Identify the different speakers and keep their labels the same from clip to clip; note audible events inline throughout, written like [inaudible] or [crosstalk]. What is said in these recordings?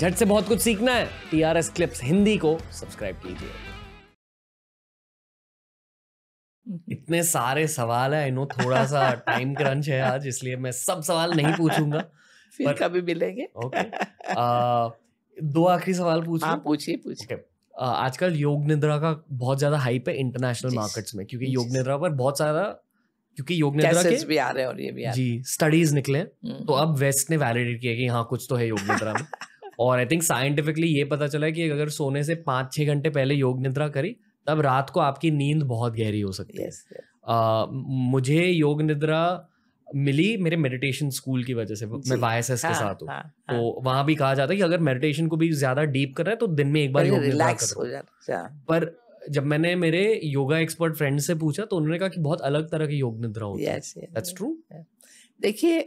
Speaker 1: झट से बहुत कुछ सीखना है T R S clips Hindi को सब्सक्राइब कीजिए इतने सारे सवाल है आई नो थोड़ा सा टाइम क्रंच है आज इसलिए मैं सब सवाल नहीं पूछूंगा फिर पर, कभी मिलेंगे ओके आ, दो आखिरी सवाल पूछ हाँ पूछिए पूछिए okay. आजकल योग निद्रा का बहुत ज्यादा हाइप है इंटरनेशनल मार्केट्स में क्योंकि योग निद्रा पर बहुत सारा क्योंकि योग निद्रा के भी आ रहे हैं और ये भी आ रहे जी स्टडीज निकले हम्म। तो अब वेस्ट ने वैलिडेट किया कि हाँ कुछ तो है योग निद्रा में [laughs] और आई थिंक साइंटिफिकली ये पता चला है कि अगर सोने से पाँच छः घंटे पहले योग निद्रा करी तब रात को आपकी नींद बहुत गहरी हो सकती है yes, yes. Uh, मुझे योग निद्रा मिली मेरे मेडिटेशन स्कूल की वजह से मैं वाई के हाँ, साथ हूँ हाँ, तो हाँ। वहाँ भी कहा जाता है कि अगर मेडिटेशन को भी ज्यादा डीप कर रहा है तो दिन में एक बार योग निद्रा रिलैक्स हो पर जब मैंने मेरे योगा एक्सपर्ट फ्रेंड से पूछा तो उन्होंने कहा कि बहुत अलग तरह की योग निद्रा होती है
Speaker 2: देखिए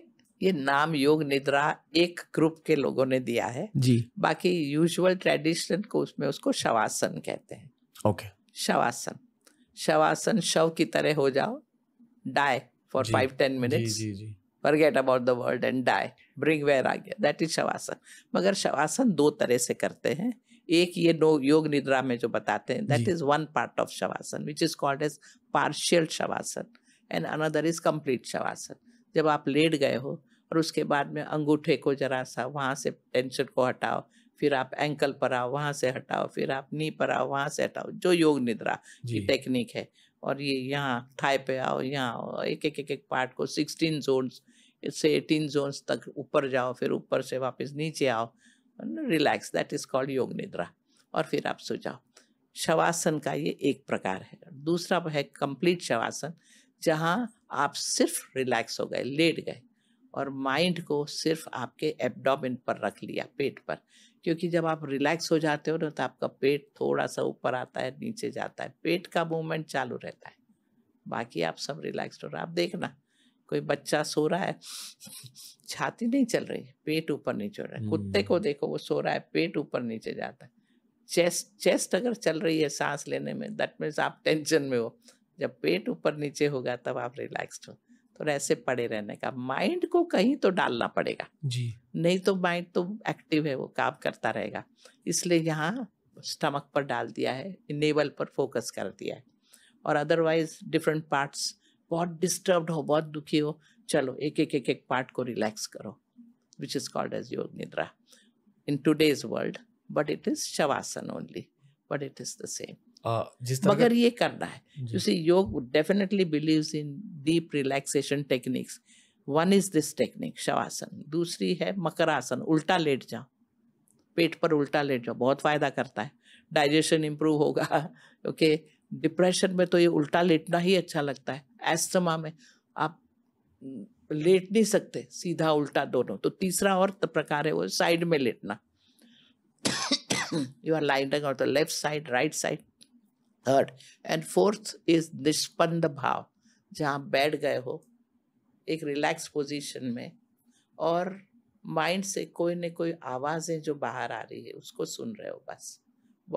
Speaker 2: ये नाम योग निद्रा एक ग्रुप के लोगों ने दिया है जी बाकी यूजुअल ट्रेडिशन को उसमें उसको शवासन कहते हैं ओके okay. शवासन शवासन शव की तरह हो जाओ die for five ten minutes forget about the world and die bring where आ गया दैट इज शवासन मगर शवासन दो तरह से करते हैं एक ये नो योग निद्रा में जो बताते हैं that is one part of shavasana which is called as partial shavasana and another is complete shavasana जब आप लेट गए हो और उसके बाद में अंगूठे को जरा सा वहाँ से टेंशन को हटाओ फिर आप एंकल पर आओ वहाँ से हटाओ फिर आप नी पर आओ वहाँ से हटाओ जो योग निद्रा की टेक्निक है और ये यहाँ थाई पे आओ यहाँ एक एक एक एक पार्ट को सिक्सटीन जोन्स से एटीन जोन्स तक ऊपर जाओ फिर ऊपर से वापस नीचे आओ रिलैक्स दैट इज कॉल्ड योग निद्रा और फिर आप सो जाओ शवासन का ये एक प्रकार है दूसरा है कंप्लीट शवासन जहाँ आप सिर्फ रिलैक्स हो गए लेट गए और माइंड को सिर्फ आपके एबडोमिन पर रख लिया पेट पर क्योंकि जब आप रिलैक्स हो जाते हो ना तो आपका पेट थोड़ा सा ऊपर आता है नीचे जाता है पेट का मूवमेंट चालू रहता है बाकी आप सब रिलैक्स हो रहे आप देखना कोई बच्चा सो रहा है [laughs] छाती नहीं चल रही पेट ऊपर नीचे हो रहा है कुत्ते को हम्म। देखो वो सो रहा है पेट ऊपर नीचे जाता है चेस्ट चेस्ट अगर चल रही है सांस लेने में दैट मीन्स आप टेंशन में हो जब पेट ऊपर नीचे होगा तब आप रिलैक्स हो तो ऐसे पड़े रहने का माइंड को कहीं तो डालना पड़ेगा जी नहीं तो माइंड तो एक्टिव है वो काम करता रहेगा इसलिए यहाँ स्टमक पर डाल दिया है नेवल पर फोकस कर दिया है और अदरवाइज डिफरेंट पार्ट्स बहुत डिस्टर्ब हो बहुत दुखी हो चलो एक एक एक एक पार्ट को रिलैक्स करो which is called as yoga nidra in today's world but it is shavasana only but it is the same जिस तरह मगर ये करना है जैसे yoga definitely believes in deep relaxation techniques one is this technique shavasana दूसरी है मकरासन उल्टा लेट जाओ पेट पर उल्टा लेट जाओ बहुत फायदा करता है डाइजेशन इम्प्रूव होगा क्योंकि डिप्रेशन में तो ये उल्टा लेटना ही अच्छा लगता है एस्थमा में आप लेट नहीं सकते सीधा उल्टा दोनों तो तीसरा और प्रकार है वो साइड में लेटना you are lighting the left side right side third and fourth is nishpand bhav जहाँ बैठ गए हो एक रिलैक्स पोजीशन में और माइंड से कोई ना कोई आवाज़ें जो बाहर आ रही है उसको सुन रहे हो बस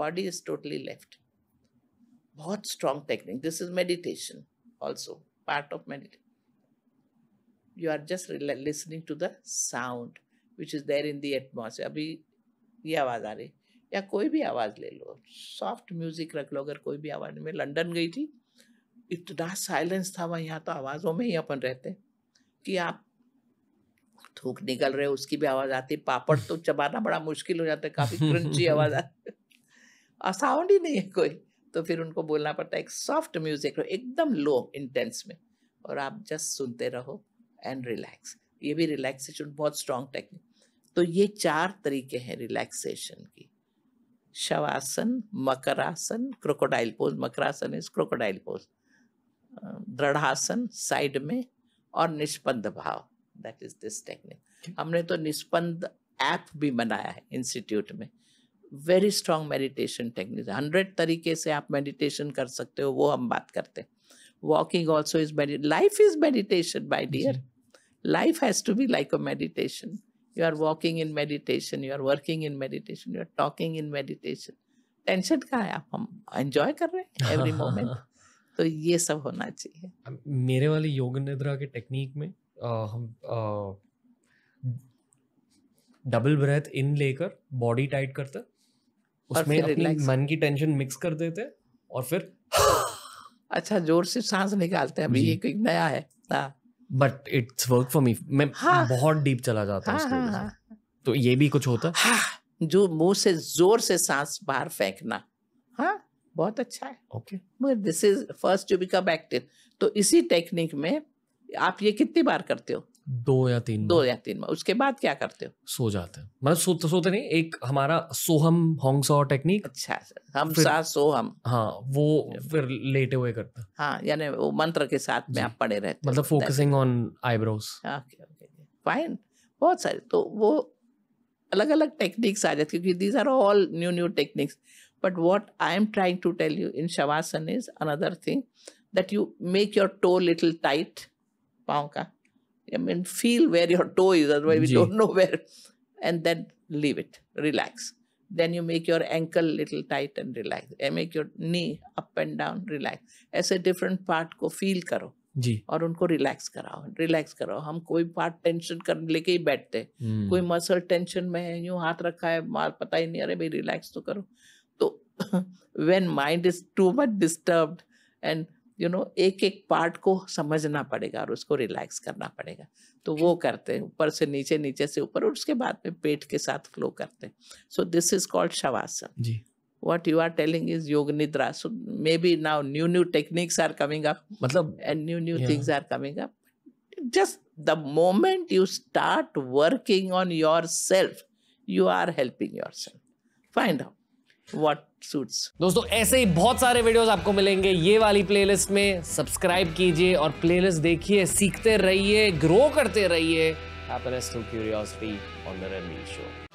Speaker 2: बॉडी इज टोटली लेफ्ट बहुत strong technique this is meditation also part of meditation you are just listening to the sound which is there in the atmosphere अभी ये आवाज़ आ रही या कोई भी आवाज़ ले लो सॉफ्ट म्यूज़िक रख लो अगर कोई भी आवाज़ में लंदन गई थी इतना साइलेंस था वहाँ यहाँ तो आवाज़ों में ही अपन रहते कि आप थूक निकल रहे उसकी भी आवाज़ आती पापड़ तो [laughs] चबाना बड़ा मुश्किल हो जाता है काफ़ी क्रंची [laughs] आवाज़ आती और साउंड ही नहीं है कोई तो फिर उनको बोलना पड़ता है एक सॉफ्ट म्यूज़िक एकदम लो इंटेंस में और आप जस्ट सुनते रहो एंड रिलैक्स ये भी रिलैक्सेशन बहुत स्ट्रॉन्ग टेक्निक तो ये चार तरीके हैं रिलैक्सेशन की shavasana makarasana crocodile pose makarasana is crocodile pose dridhasana side में और निष्पंद भाव दैट इज दिस टेक्निक हमने तो निष्पंद ऐप भी बनाया है इंस्टीट्यूट में very strong meditation technique hundred तरीके से आप मेडिटेशन कर सकते हो वो हम बात करते हैं walking also is life is meditation by dear life has to be like a meditation you are walking in meditation you are working in meditation you are talking in meditation tension का है आप हम enjoy कर रहे
Speaker 1: हैं every moment
Speaker 2: [laughs] तो ये सब होना चाहिए
Speaker 1: मेरे वाले योग निद्रा के टेक्निक में आ, हम डबल ब्रेथ इन लेकर बॉडी टाइट करते उसमें अपनी मन की टेंशन मिक्स कर देते और फिर [laughs]
Speaker 2: अच्छा जोर से सांस निकालते हैं अभी ये कोई नया है हाँ
Speaker 1: but it's work for me मैं हाँ, बहुत डीप चला जाता हूँ हाँ, हाँ, हाँ, तो ये भी कुछ होता है हाँ, जो मुंह से जोर से सांस बाहर फेंकना
Speaker 2: हाँ बहुत अच्छा है okay this is first to become active तो इसी टेक्निक में आप ये
Speaker 1: कितनी बार करते हो दो या तीन दो या तीन बार उसके बाद क्या करते हो सो जाते हैं मतलब सोते सोते नहीं एक हमारा सोहम होंग सो टेक्निक अच्छा, अच्छा। हम सा सोहम हाँ
Speaker 2: वो फिर लेटे हुए करते हैं हाँ यानी वो मंत्र के साथ में आप पड़े रहते मतलब फोकसिंग
Speaker 1: ऑन आईब्रोज
Speaker 2: फाइन बहुत सारे तो वो अलग अलग टेक्निक्स आ जाते क्योंकि these are all new new techniques but what I am trying to tell you in shavasana is another thing that you make your toe little tight पाँव का I mean, feel where your toe is, otherwise, we don't know where. And then leave it, relax. Then you make your ankle little tight and relax. And make your knee up and down, relax. As a different part को feel karo. जी और उनको relax कराओ relax कराओ हम कोई part tension कर लेके ही बैठते hmm. कोई मसल टेंशन में है यूं हाथ रखा है मार पता ही नहीं अरे भाई रिलैक्स तो करो तो when mind is too much disturbed and you know एक एक पार्ट को समझना पड़ेगा और उसको रिलैक्स करना पड़ेगा तो वो करते हैं ऊपर से नीचे नीचे से ऊपर और उसके बाद में पेट के साथ फ्लो करते हैं so this is called shavasana what you are telling is yoga nidra so may be now new new techniques are coming up मतलब and new new things are coming up just the moment you start working on yourself you are helping yourself find out what suit
Speaker 1: दोस्तों ऐसे ही बहुत सारे videos आपको मिलेंगे ये वाली playlist में सब्सक्राइब कीजिए और प्लेलिस्ट देखिए सीखते रहिए ग्रो करते रहिए क्यूरियोसिटी ऑन द शो